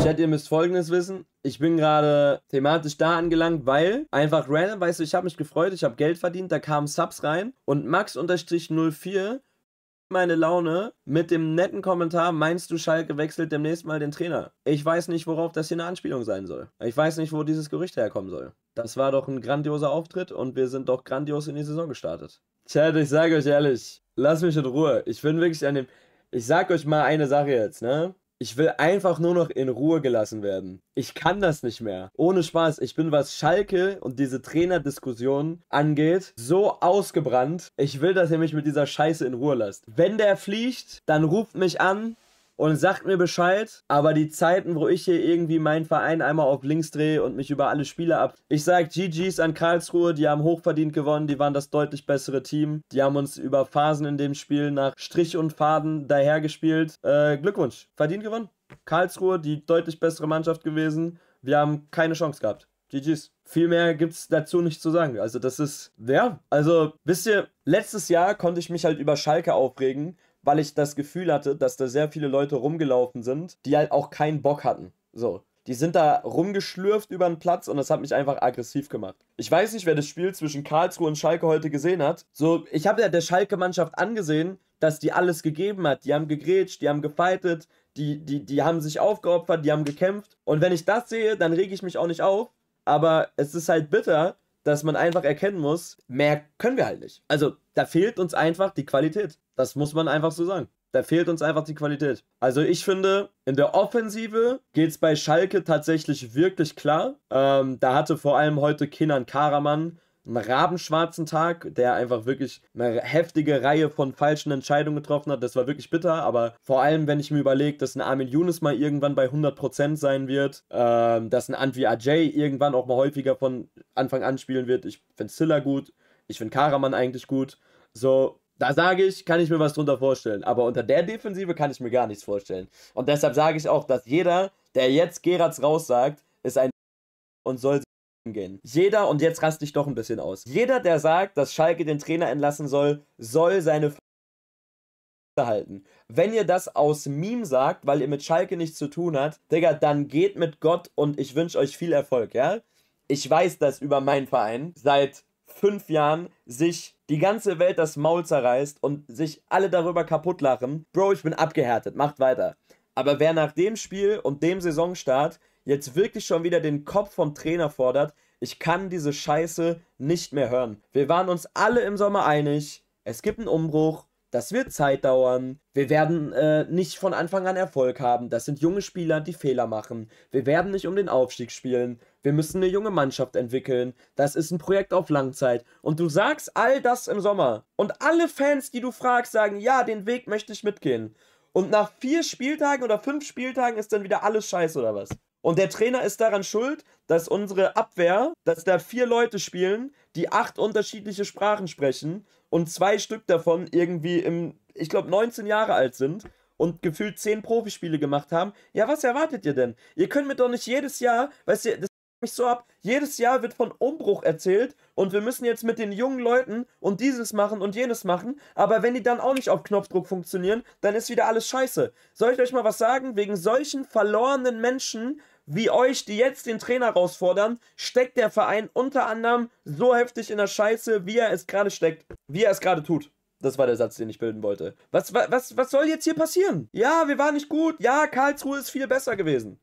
Chat, ihr müsst Folgendes wissen. Ich bin gerade thematisch da angelangt, weil einfach random, weißt du, ich habe mich gefreut, ich habe Geld verdient, da kamen Subs rein und Max-04 meine Laune mit dem netten Kommentar, meinst du, Schalke wechselt demnächst mal den Trainer? Ich weiß nicht, worauf das hier eine Anspielung sein soll. Ich weiß nicht, wo dieses Gerücht herkommen soll. Das war doch ein grandioser Auftritt und wir sind doch grandios in die Saison gestartet. Chat, ich sage euch ehrlich, lasst mich in Ruhe. Ich bin wirklich an dem... Ich sag euch mal eine Sache jetzt, ne? Ich will einfach nur noch in Ruhe gelassen werden. Ich kann das nicht mehr. Ohne Spaß. Ich bin, was Schalke und diese Trainerdiskussion angeht, so ausgebrannt. Ich will, dass ihr mich mit dieser Scheiße in Ruhe lasst. Wenn der fliegt, dann ruft mich an, und sagt mir Bescheid. Aber die Zeiten, wo ich hier irgendwie meinen Verein einmal auf links drehe und mich über alle Spiele ab. Ich sage GG's an Karlsruhe, die haben hochverdient gewonnen, die waren das deutlich bessere Team. Die haben uns über Phasen in dem Spiel nach Strich und Faden dahergespielt. Äh, Glückwunsch, verdient gewonnen. Karlsruhe, die deutlich bessere Mannschaft gewesen. Wir haben keine Chance gehabt. GG's. Viel mehr gibt es dazu nicht zu sagen. Also, das ist, ja, also, wisst ihr, letztes Jahr konnte ich mich halt über Schalke aufregen, weil ich das Gefühl hatte, dass da sehr viele Leute rumgelaufen sind, die halt auch keinen Bock hatten. So. Die sind da rumgeschlürft über den Platz und das hat mich einfach aggressiv gemacht. Ich weiß nicht, wer das Spiel zwischen Karlsruhe und Schalke heute gesehen hat. So, ich habe ja der Schalke-Mannschaft angesehen, dass die alles gegeben hat. Die haben gegrätscht, die haben gefightet, die, die, die haben sich aufgeopfert, die haben gekämpft. Und wenn ich das sehe, dann rege ich mich auch nicht auf. Aber es ist halt bitter, dass man einfach erkennen muss, mehr können wir halt nicht. Also da fehlt uns einfach die Qualität. Das muss man einfach so sagen. Da fehlt uns einfach die Qualität. Also ich finde, in der Offensive geht es bei Schalke tatsächlich wirklich klar. Ähm, da hatte vor allem heute Kenan Karaman einen rabenschwarzen Tag, der einfach wirklich eine heftige Reihe von falschen Entscheidungen getroffen hat. Das war wirklich bitter, aber vor allem, wenn ich mir überlege, dass ein Armin Younes mal irgendwann bei 100% sein wird, ähm, dass ein Antwi Ajay irgendwann auch mal häufiger von Anfang an spielen wird. Ich finde Silla gut, ich finde Karaman eigentlich gut. So, da sage ich, kann ich mir was drunter vorstellen. Aber unter der Defensive kann ich mir gar nichts vorstellen. Und deshalb sage ich auch, dass jeder, der jetzt Gerards raussagt, ist ein und soll sich gehen. Jeder, und jetzt raste ich doch ein bisschen aus, jeder, der sagt, dass Schalke den Trainer entlassen soll, soll seine halten. Wenn ihr das aus Meme sagt, weil ihr mit Schalke nichts zu tun habt, Digga, dann geht mit Gott und ich wünsche euch viel Erfolg, ja? Ich weiß, dass über meinen Verein seit fünf Jahren sich die ganze Welt das Maul zerreißt und sich alle darüber kaputt lachen. Bro, ich bin abgehärtet, macht weiter. Aber wer nach dem Spiel und dem Saisonstart jetzt wirklich schon wieder den Kopf vom Trainer fordert. Ich kann diese Scheiße nicht mehr hören. Wir waren uns alle im Sommer einig. Es gibt einen Umbruch. Das wird Zeit dauern. Wir werden äh, nicht von Anfang an Erfolg haben. Das sind junge Spieler, die Fehler machen. Wir werden nicht um den Aufstieg spielen. Wir müssen eine junge Mannschaft entwickeln. Das ist ein Projekt auf Langzeit. Und du sagst all das im Sommer. Und alle Fans, die du fragst, sagen, ja, den Weg möchte ich mitgehen. Und nach vier Spieltagen oder fünf Spieltagen ist dann wieder alles scheiße oder was? Und der Trainer ist daran schuld, dass unsere Abwehr, dass da vier Leute spielen, die acht unterschiedliche Sprachen sprechen und zwei Stück davon irgendwie im, ich glaube, 19 Jahre alt sind und gefühlt zehn Profispiele gemacht haben. Ja, was erwartet ihr denn? Ihr könnt mir doch nicht jedes Jahr, weißt du, das mich so ab, jedes Jahr wird von Umbruch erzählt und wir müssen jetzt mit den jungen Leuten und dieses machen und jenes machen, aber wenn die dann auch nicht auf Knopfdruck funktionieren, dann ist wieder alles scheiße. Soll ich euch mal was sagen? Wegen solchen verlorenen Menschen wie euch, die jetzt den Trainer herausfordern, steckt der Verein unter anderem so heftig in der Scheiße, wie er es gerade steckt, wie er es gerade tut. Das war der Satz, den ich bilden wollte. Was, was, was soll jetzt hier passieren? Ja, wir waren nicht gut. Ja, Karlsruhe ist viel besser gewesen.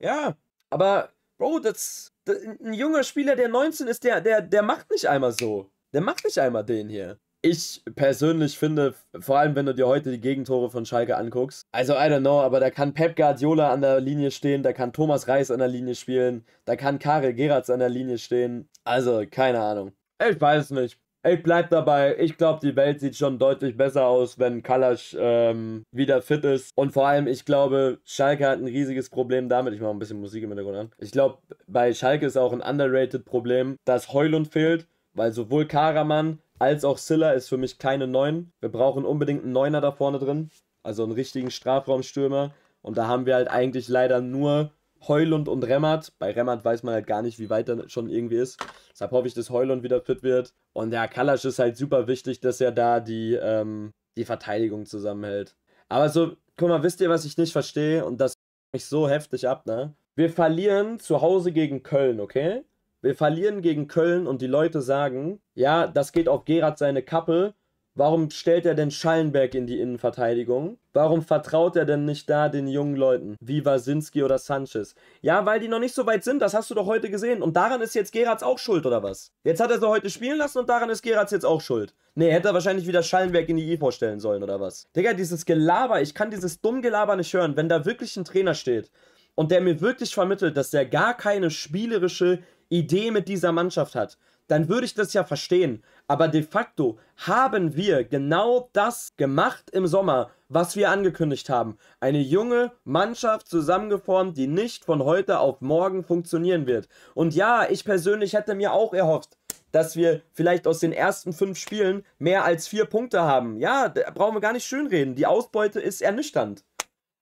Ja, aber, Bro, das, das ein junger Spieler, der 19 ist, der, der, der macht nicht einmal so. Der macht nicht einmal den hier ich persönlich finde, vor allem wenn du dir heute die Gegentore von Schalke anguckst, also I don't know, aber da kann Pep Guardiola an der Linie stehen, da kann Thomas Reis an der Linie spielen, da kann Karel Geratz an der Linie stehen. Also, keine Ahnung. Ich weiß nicht. Ich bleib dabei. Ich glaube, die Welt sieht schon deutlich besser aus, wenn Kalasch ähm, wieder fit ist. Und vor allem, ich glaube, Schalke hat ein riesiges Problem damit. Ich mache ein bisschen Musik im Hintergrund an. Ich glaube, bei Schalke ist auch ein underrated Problem, dass Heulund fehlt, weil sowohl Karaman als auch Silla ist für mich keine 9. Wir brauchen unbedingt einen Neuner da vorne drin, also einen richtigen Strafraumstürmer. Und da haben wir halt eigentlich leider nur Heulund und Remmert. Bei Remmert weiß man halt gar nicht, wie weit er schon irgendwie ist. Deshalb hoffe ich, dass Heulund wieder fit wird. Und ja, Kalasch ist halt super wichtig, dass er da die, ähm, die Verteidigung zusammenhält. Aber so, guck mal, wisst ihr, was ich nicht verstehe? Und das mich so heftig ab, ne? Wir verlieren zu Hause gegen Köln, okay? wir verlieren gegen Köln und die Leute sagen, ja, das geht auf Gerard seine Kappe. Warum stellt er denn Schallenberg in die Innenverteidigung? Warum vertraut er denn nicht da den jungen Leuten wie Wasinski oder Sanchez? Ja, weil die noch nicht so weit sind, das hast du doch heute gesehen. Und daran ist jetzt Gerards auch schuld, oder was? Jetzt hat er sie heute spielen lassen und daran ist Gerards jetzt auch schuld. Nee, hätte er wahrscheinlich wieder Schallenberg in die IV stellen sollen, oder was? Digga, dieses Gelaber, ich kann dieses dumme Gelaber nicht hören, wenn da wirklich ein Trainer steht und der mir wirklich vermittelt, dass der gar keine spielerische Idee mit dieser Mannschaft hat, dann würde ich das ja verstehen. Aber de facto haben wir genau das gemacht im Sommer, was wir angekündigt haben. Eine junge Mannschaft zusammengeformt, die nicht von heute auf morgen funktionieren wird. Und ja, ich persönlich hätte mir auch erhofft, dass wir vielleicht aus den ersten fünf Spielen mehr als vier Punkte haben. Ja, da brauchen wir gar nicht schönreden. Die Ausbeute ist ernüchternd.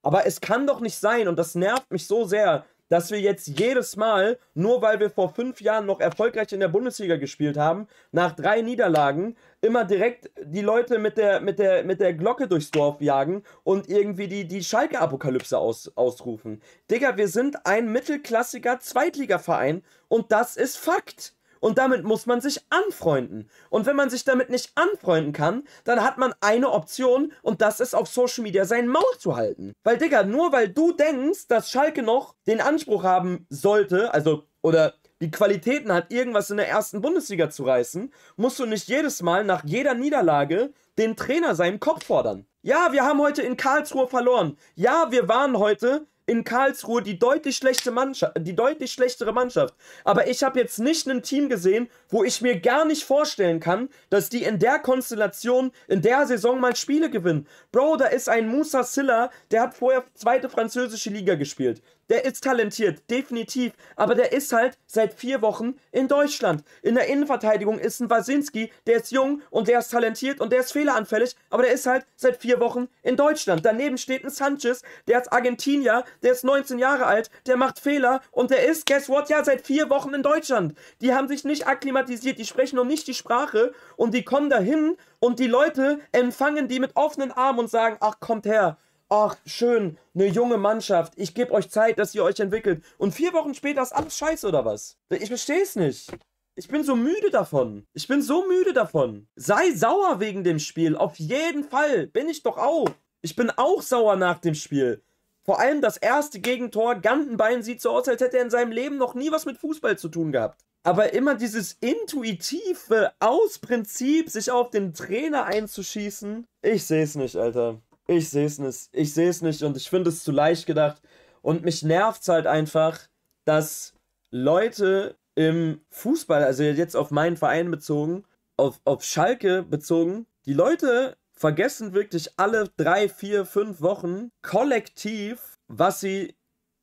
Aber es kann doch nicht sein, und das nervt mich so sehr, dass wir jetzt jedes Mal, nur weil wir vor fünf Jahren noch erfolgreich in der Bundesliga gespielt haben, nach drei Niederlagen immer direkt die Leute mit der, mit der, mit der Glocke durchs Dorf jagen und irgendwie die, die Schalke-Apokalypse aus, ausrufen. Digga, wir sind ein mittelklassiger Zweitligaverein und das ist Fakt. Und damit muss man sich anfreunden. Und wenn man sich damit nicht anfreunden kann, dann hat man eine Option und das ist auf Social Media sein Maul zu halten. Weil, Digga, nur weil du denkst, dass Schalke noch den Anspruch haben sollte, also, oder die Qualitäten hat, irgendwas in der ersten Bundesliga zu reißen, musst du nicht jedes Mal nach jeder Niederlage den Trainer seinen Kopf fordern. Ja, wir haben heute in Karlsruhe verloren. Ja, wir waren heute in Karlsruhe die deutlich, schlechte Mannschaft, die deutlich schlechtere Mannschaft. Aber ich habe jetzt nicht ein Team gesehen, wo ich mir gar nicht vorstellen kann, dass die in der Konstellation, in der Saison mal Spiele gewinnen. Bro, da ist ein Musa Silla, der hat vorher zweite französische Liga gespielt der ist talentiert, definitiv, aber der ist halt seit vier Wochen in Deutschland. In der Innenverteidigung ist ein Wasinski, der ist jung und der ist talentiert und der ist fehleranfällig, aber der ist halt seit vier Wochen in Deutschland. Daneben steht ein Sanchez, der ist Argentinier, der ist 19 Jahre alt, der macht Fehler und der ist, guess what, ja, seit vier Wochen in Deutschland. Die haben sich nicht akklimatisiert, die sprechen noch nicht die Sprache und die kommen dahin und die Leute empfangen die mit offenen Armen und sagen, ach, kommt her, ach, schön, eine junge Mannschaft, ich gebe euch Zeit, dass ihr euch entwickelt. Und vier Wochen später ist alles scheiße oder was? Ich verstehe es nicht. Ich bin so müde davon. Ich bin so müde davon. Sei sauer wegen dem Spiel. Auf jeden Fall. Bin ich doch auch. Ich bin auch sauer nach dem Spiel. Vor allem das erste Gegentor, Gantenbein sieht so aus, als hätte er in seinem Leben noch nie was mit Fußball zu tun gehabt. Aber immer dieses intuitive, aus Prinzip, sich auf den Trainer einzuschießen, ich sehe es nicht, Alter. Ich sehe es nicht. Ich sehe es nicht und ich finde es zu leicht gedacht. Und mich nervt halt einfach, dass Leute im Fußball, also jetzt auf meinen Verein bezogen, auf, auf Schalke bezogen, die Leute vergessen wirklich alle drei, vier, fünf Wochen kollektiv, was sie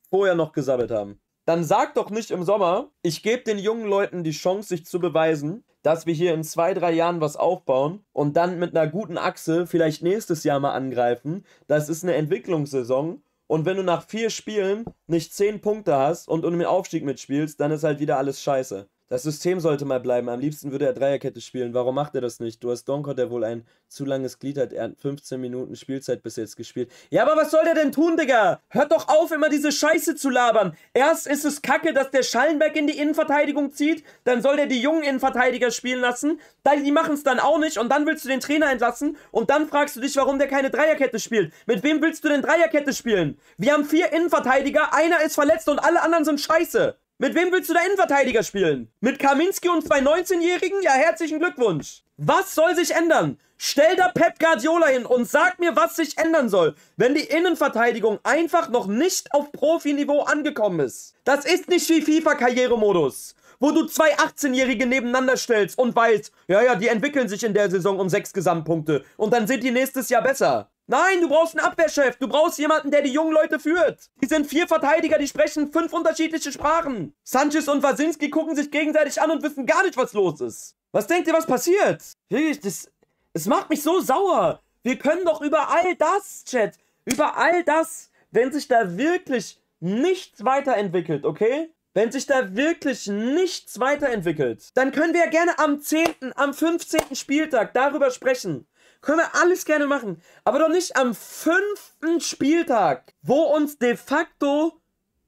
vorher noch gesammelt haben dann sag doch nicht im Sommer, ich gebe den jungen Leuten die Chance, sich zu beweisen, dass wir hier in zwei, drei Jahren was aufbauen und dann mit einer guten Achse vielleicht nächstes Jahr mal angreifen. Das ist eine Entwicklungssaison. Und wenn du nach vier Spielen nicht zehn Punkte hast und um den Aufstieg mitspielst, dann ist halt wieder alles scheiße. Das System sollte mal bleiben. Am liebsten würde er Dreierkette spielen. Warum macht er das nicht? Du hast Donker, der wohl ein zu langes Glied hat. Er hat 15 Minuten Spielzeit bis jetzt gespielt. Ja, aber was soll der denn tun, Digga? Hört doch auf, immer diese Scheiße zu labern. Erst ist es kacke, dass der Schallenberg in die Innenverteidigung zieht. Dann soll der die jungen Innenverteidiger spielen lassen. die machen es dann auch nicht. Und dann willst du den Trainer entlassen. Und dann fragst du dich, warum der keine Dreierkette spielt. Mit wem willst du denn Dreierkette spielen? Wir haben vier Innenverteidiger. Einer ist verletzt und alle anderen sind scheiße. Mit wem willst du da Innenverteidiger spielen? Mit Kaminski und zwei 19-Jährigen? Ja, herzlichen Glückwunsch. Was soll sich ändern? Stell da Pep Guardiola hin und sag mir, was sich ändern soll, wenn die Innenverteidigung einfach noch nicht auf Profiniveau angekommen ist. Das ist nicht wie FIFA-Karrieremodus, wo du zwei 18-Jährige nebeneinander stellst und weißt, ja, ja, die entwickeln sich in der Saison um sechs Gesamtpunkte und dann sind die nächstes Jahr besser. Nein, du brauchst einen Abwehrchef. Du brauchst jemanden, der die jungen Leute führt. Die sind vier Verteidiger, die sprechen fünf unterschiedliche Sprachen. Sanchez und Wasinski gucken sich gegenseitig an und wissen gar nicht, was los ist. Was denkt ihr, was passiert? Wirklich, das, es macht mich so sauer. Wir können doch über all das, Chat, über all das, wenn sich da wirklich nichts weiterentwickelt, okay? Wenn sich da wirklich nichts weiterentwickelt, dann können wir ja gerne am 10., am 15. Spieltag darüber sprechen können wir alles gerne machen. Aber doch nicht am fünften Spieltag, wo uns de facto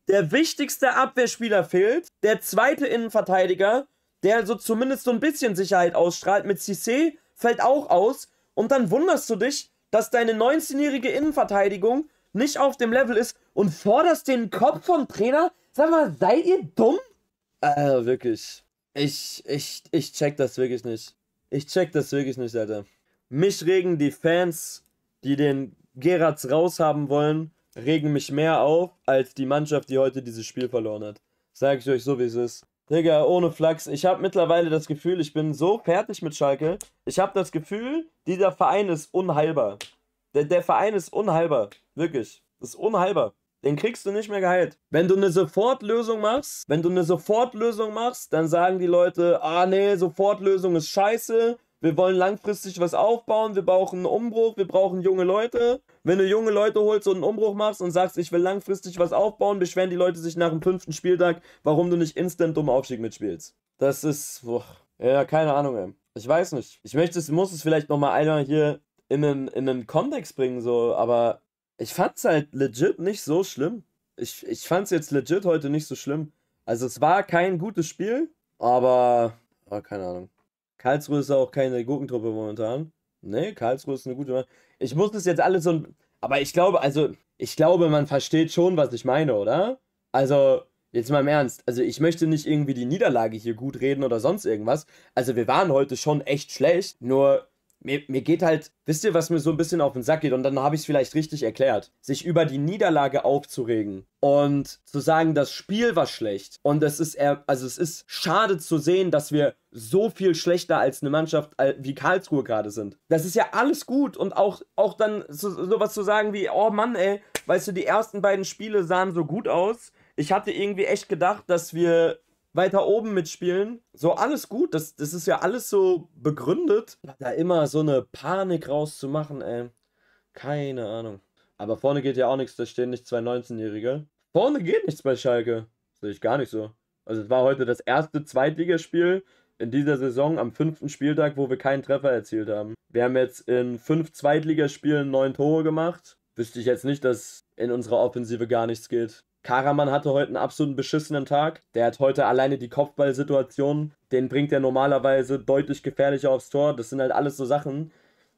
der wichtigste Abwehrspieler fehlt, der zweite Innenverteidiger, der so zumindest so ein bisschen Sicherheit ausstrahlt mit CC, fällt auch aus. Und dann wunderst du dich, dass deine 19-jährige Innenverteidigung nicht auf dem Level ist und forderst den Kopf vom Trainer? Sag mal, seid ihr dumm? Äh, wirklich. Ich, ich, ich check das wirklich nicht. Ich check das wirklich nicht, Alter mich regen die Fans, die den Geratz raushaben wollen, regen mich mehr auf, als die Mannschaft, die heute dieses Spiel verloren hat. Sag ich euch so, wie es ist. Digga, ohne Flachs. Ich habe mittlerweile das Gefühl, ich bin so fertig mit Schalke. Ich habe das Gefühl, dieser Verein ist unheilbar. Der, der Verein ist unheilbar. Wirklich. Ist unheilbar. Den kriegst du nicht mehr geheilt. Wenn du eine Sofortlösung machst, wenn du eine Sofortlösung machst, dann sagen die Leute, ah nee, Sofortlösung ist scheiße, wir wollen langfristig was aufbauen, wir brauchen einen Umbruch, wir brauchen junge Leute. Wenn du junge Leute holst und einen Umbruch machst und sagst, ich will langfristig was aufbauen, beschweren die Leute sich nach dem fünften Spieltag, warum du nicht instant um Aufstieg mitspielst. Das ist, boah, ja, keine Ahnung, ey. Ich weiß nicht. Ich möchte muss es vielleicht nochmal einmal hier in einen, in einen Kontext bringen, so, aber ich fand's halt legit nicht so schlimm. Ich, ich fand's jetzt legit heute nicht so schlimm. Also es war kein gutes Spiel, aber, oh, keine Ahnung. Karlsruhe ist auch keine Gurkentruppe momentan. Nee, Karlsruhe ist eine gute Ich muss das jetzt alles so ein. Aber ich glaube, also, ich glaube, man versteht schon, was ich meine, oder? Also, jetzt mal im Ernst. Also, ich möchte nicht irgendwie die Niederlage hier gut reden oder sonst irgendwas. Also, wir waren heute schon echt schlecht. Nur, mir, mir, geht halt, wisst ihr, was mir so ein bisschen auf den Sack geht? Und dann habe ich es vielleicht richtig erklärt. Sich über die Niederlage aufzuregen und zu sagen, das Spiel war schlecht. Und es ist, eher, also es ist schade zu sehen, dass wir so viel schlechter als eine Mannschaft wie Karlsruhe gerade sind. Das ist ja alles gut und auch, auch dann so, sowas zu sagen wie, oh Mann, ey, weißt du, die ersten beiden Spiele sahen so gut aus. Ich hatte irgendwie echt gedacht, dass wir weiter oben mitspielen. So alles gut, das, das ist ja alles so begründet. Da immer so eine Panik rauszumachen, ey. Keine Ahnung. Aber vorne geht ja auch nichts, da stehen nicht zwei 19-Jährige. Vorne geht nichts bei Schalke. Sehe ich gar nicht so. Also es war heute das erste Zweitligaspiel in dieser Saison am fünften Spieltag, wo wir keinen Treffer erzielt haben. Wir haben jetzt in fünf Zweitligaspielen neun Tore gemacht. Wüsste ich jetzt nicht, dass in unserer Offensive gar nichts geht. Karaman hatte heute einen absoluten beschissenen Tag. Der hat heute alleine die Kopfballsituation. Den bringt er normalerweise deutlich gefährlicher aufs Tor. Das sind halt alles so Sachen,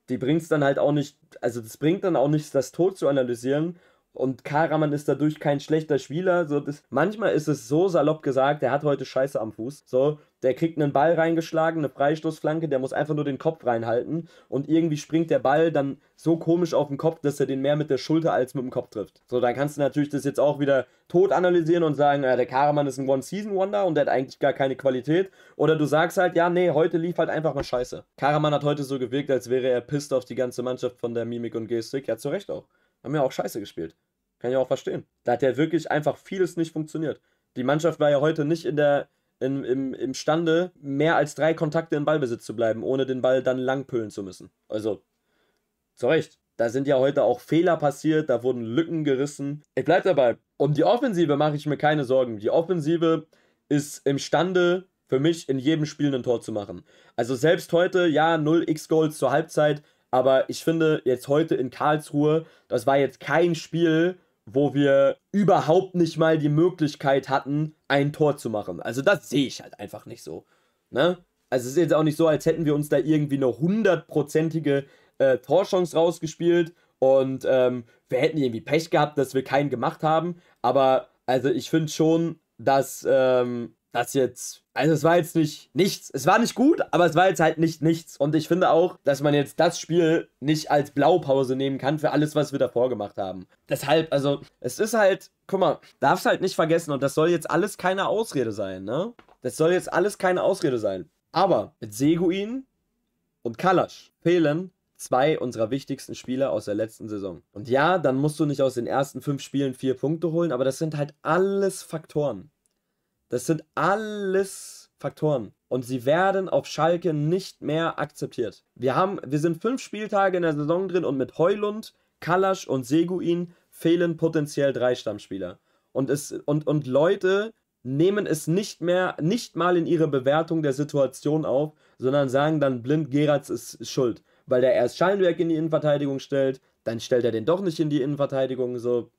die bringt es dann halt auch nicht, also das bringt dann auch nichts, das Tor zu analysieren, und Karaman ist dadurch kein schlechter Spieler. So, das, manchmal ist es so salopp gesagt, der hat heute Scheiße am Fuß. So, der kriegt einen Ball reingeschlagen, eine Freistoßflanke, der muss einfach nur den Kopf reinhalten und irgendwie springt der Ball dann so komisch auf den Kopf, dass er den mehr mit der Schulter als mit dem Kopf trifft. So, dann kannst du natürlich das jetzt auch wieder tot analysieren und sagen, ja, der Karaman ist ein One-Season-Wonder und der hat eigentlich gar keine Qualität. Oder du sagst halt, ja, nee, heute lief halt einfach mal scheiße. Karaman hat heute so gewirkt, als wäre er pisst auf die ganze Mannschaft von der Mimik und Gestik. Ja, zu Recht auch haben ja auch scheiße gespielt. Kann ich auch verstehen. Da hat ja wirklich einfach vieles nicht funktioniert. Die Mannschaft war ja heute nicht in der, in, im, imstande, mehr als drei Kontakte in Ballbesitz zu bleiben, ohne den Ball dann langpüllen zu müssen. Also, zu Recht. Da sind ja heute auch Fehler passiert, da wurden Lücken gerissen. Ich bleib dabei. Um die Offensive mache ich mir keine Sorgen. Die Offensive ist imstande, für mich in jedem Spiel ein Tor zu machen. Also selbst heute, ja, 0 X-Goals zur Halbzeit, aber ich finde jetzt heute in Karlsruhe, das war jetzt kein Spiel, wo wir überhaupt nicht mal die Möglichkeit hatten, ein Tor zu machen. Also das sehe ich halt einfach nicht so. Ne? Also es ist jetzt auch nicht so, als hätten wir uns da irgendwie eine hundertprozentige äh, Torchance rausgespielt und ähm, wir hätten irgendwie Pech gehabt, dass wir keinen gemacht haben. Aber also ich finde schon, dass ähm, das jetzt. Also es war jetzt nicht nichts. Es war nicht gut, aber es war jetzt halt nicht nichts. Und ich finde auch, dass man jetzt das Spiel nicht als Blaupause nehmen kann für alles, was wir davor gemacht haben. Deshalb, also, es ist halt, guck mal, darfst halt nicht vergessen, und das soll jetzt alles keine Ausrede sein, ne? Das soll jetzt alles keine Ausrede sein. Aber mit Seguin und Kalasch fehlen zwei unserer wichtigsten Spieler aus der letzten Saison. Und ja, dann musst du nicht aus den ersten fünf Spielen vier Punkte holen, aber das sind halt alles Faktoren. Das sind alles Faktoren. Und sie werden auf Schalke nicht mehr akzeptiert. Wir, haben, wir sind fünf Spieltage in der Saison drin und mit Heulund, Kalasch und Seguin fehlen potenziell drei Stammspieler. Und, es, und, und Leute nehmen es nicht mehr, nicht mal in ihre Bewertung der Situation auf, sondern sagen dann blind, Geratz ist schuld. Weil der erst Schallenberg in die Innenverteidigung stellt, dann stellt er den doch nicht in die Innenverteidigung, so,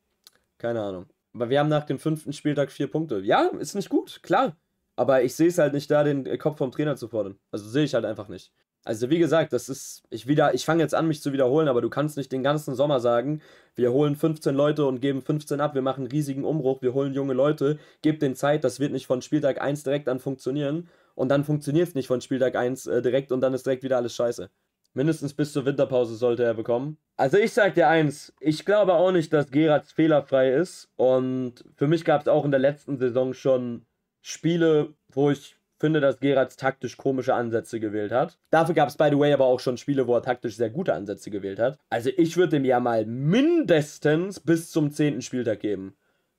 keine Ahnung weil wir haben nach dem fünften Spieltag vier Punkte. Ja, ist nicht gut, klar. Aber ich sehe es halt nicht da, den Kopf vom Trainer zu fordern. Also sehe ich halt einfach nicht. Also wie gesagt, das ist, ich wieder, ich fange jetzt an, mich zu wiederholen, aber du kannst nicht den ganzen Sommer sagen, wir holen 15 Leute und geben 15 ab, wir machen einen riesigen Umbruch, wir holen junge Leute, gebt den Zeit, das wird nicht von Spieltag 1 direkt an funktionieren und dann funktioniert es nicht von Spieltag 1 äh, direkt und dann ist direkt wieder alles scheiße. Mindestens bis zur Winterpause sollte er bekommen. Also ich sag dir eins, ich glaube auch nicht, dass Gerards fehlerfrei ist. Und für mich gab es auch in der letzten Saison schon Spiele, wo ich finde, dass Gerards taktisch komische Ansätze gewählt hat. Dafür gab es, by the way, aber auch schon Spiele, wo er taktisch sehr gute Ansätze gewählt hat. Also ich würde dem ja mal mindestens bis zum 10. Spieltag geben.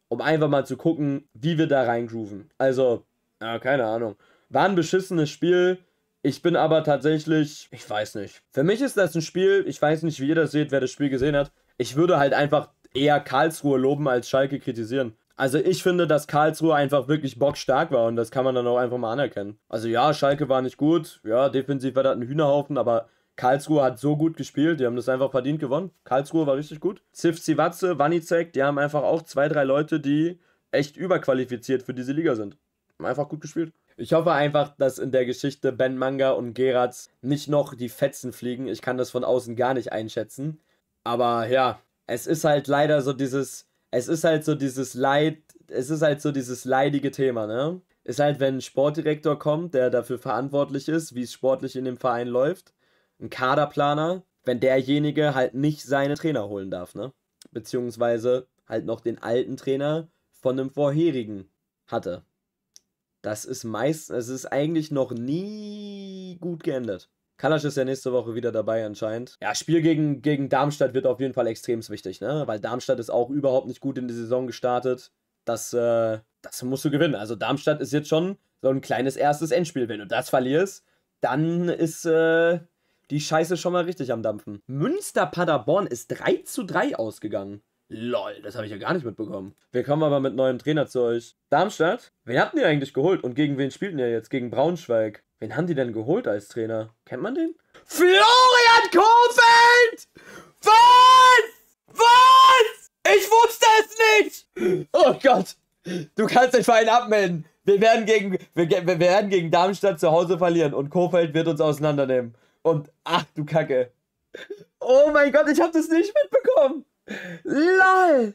Um einfach mal zu gucken, wie wir da reingrooven. Also, ja, keine Ahnung. War ein beschissenes Spiel ich bin aber tatsächlich, ich weiß nicht. Für mich ist das ein Spiel, ich weiß nicht, wie ihr das seht, wer das Spiel gesehen hat. Ich würde halt einfach eher Karlsruhe loben als Schalke kritisieren. Also ich finde, dass Karlsruhe einfach wirklich bockstark war und das kann man dann auch einfach mal anerkennen. Also ja, Schalke war nicht gut, ja, defensiv war das ein Hühnerhaufen, aber Karlsruhe hat so gut gespielt, die haben das einfach verdient gewonnen. Karlsruhe war richtig gut. Ziv Zivatze, Wanizek, die haben einfach auch zwei, drei Leute, die echt überqualifiziert für diese Liga sind. einfach gut gespielt. Ich hoffe einfach, dass in der Geschichte Ben Manga und Geratz nicht noch die Fetzen fliegen. Ich kann das von außen gar nicht einschätzen. Aber ja, es ist halt leider so dieses, es ist halt so dieses Leid, es ist halt so dieses leidige Thema, ne? Ist halt, wenn ein Sportdirektor kommt, der dafür verantwortlich ist, wie es sportlich in dem Verein läuft, ein Kaderplaner, wenn derjenige halt nicht seine Trainer holen darf, ne? Beziehungsweise halt noch den alten Trainer von einem vorherigen hatte das ist meist, es ist eigentlich noch nie gut geendet. Kalasch ist ja nächste Woche wieder dabei anscheinend. Ja, Spiel gegen, gegen Darmstadt wird auf jeden Fall extrem wichtig, ne? Weil Darmstadt ist auch überhaupt nicht gut in die Saison gestartet. Das, äh, das musst du gewinnen. Also Darmstadt ist jetzt schon so ein kleines erstes Endspiel. Wenn du das verlierst, dann ist äh, die Scheiße schon mal richtig am Dampfen. Münster-Paderborn ist 3 zu 3 ausgegangen. Lol, das habe ich ja gar nicht mitbekommen. Wir kommen aber mit neuem Trainer zu euch. Darmstadt? Wen habt ihr eigentlich geholt und gegen wen spielten ihr jetzt? Gegen Braunschweig. Wen haben die denn geholt als Trainer? Kennt man den? Florian Kofeld! Was? Was? Ich wusste es nicht! Oh Gott! Du kannst den Verein abmelden. Wir werden gegen, wir, wir werden gegen Darmstadt zu Hause verlieren und Kofeld wird uns auseinandernehmen. Und ach du Kacke. Oh mein Gott, ich habe das nicht mitbekommen. LOL!